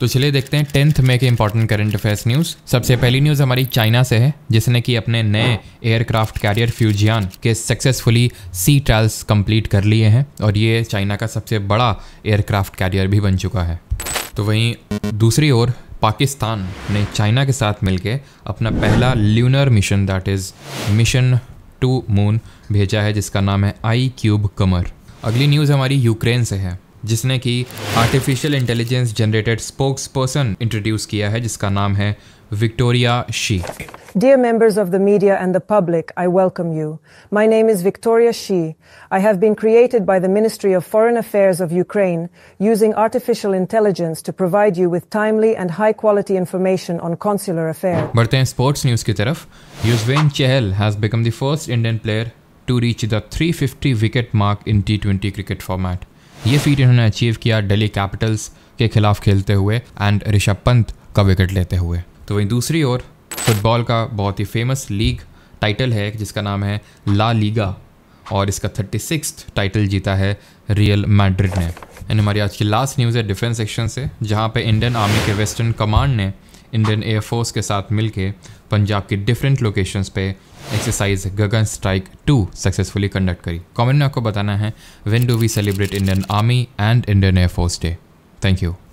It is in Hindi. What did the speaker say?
तो चलिए देखते हैं टेंथ में के इंपॉर्टेंट करंट अफेयर्स न्यूज़ सबसे पहली न्यूज़ हमारी चाइना से है जिसने कि अपने नए एयरक्राफ्ट कैरियर फ्यूजियान के सक्सेसफुली सी ट्रायल्स कंप्लीट कर लिए हैं और ये चाइना का सबसे बड़ा एयरक्राफ्ट कैरियर भी बन चुका है तो वहीं दूसरी ओर पाकिस्तान ने चाइना के साथ मिलकर अपना पहला lunar mission that is mission to moon भेजा है जिसका नाम है आई क्यूब कमर अगली न्यूज़ हमारी यूक्रेन से है जिसने कि artificial intelligence generated spokesperson introduce किया है जिसका नाम है Victoria Shi. Dear members of the media and the public, I welcome you. My name is Victoria Shi. I have been created by the Ministry of Foreign Affairs of Ukraine using artificial intelligence to provide you with timely and high quality information on consular affairs. बढ़ते हैं स्पोर्ट्स न्यूज की तरफ Yuzvendra Chahal has become the first Indian player to reach the 350 wicket mark in टी20 क्रिकेट फॉर्मेट ये फीट इन्होंने अचीव किया डेली कैपिटल्स के खिलाफ खेलते हुए एंड ऋषभ पंत का विकेट लेते हुए तो वहीं दूसरी ओर फुटबॉल का बहुत ही फेमस लीग टाइटल है जिसका नाम है ला लीगा और इसका थर्टी सिक्स टाइटल जीता है रियल मैड्रिड ने एंड हमारी आज की लास्ट न्यूज़ है डिफेंस सेक्शन से जहाँ पे इंडियन आर्मी के वेस्टर्न कमांड ने इंडियन एयरफोर्स के साथ मिलके पंजाब के डिफरेंट लोकेशंस पे exercise Gagan strike two successfully conduct करी कमेंट में आपको बताना है when do we celebrate Indian Army and Indian air force day thank you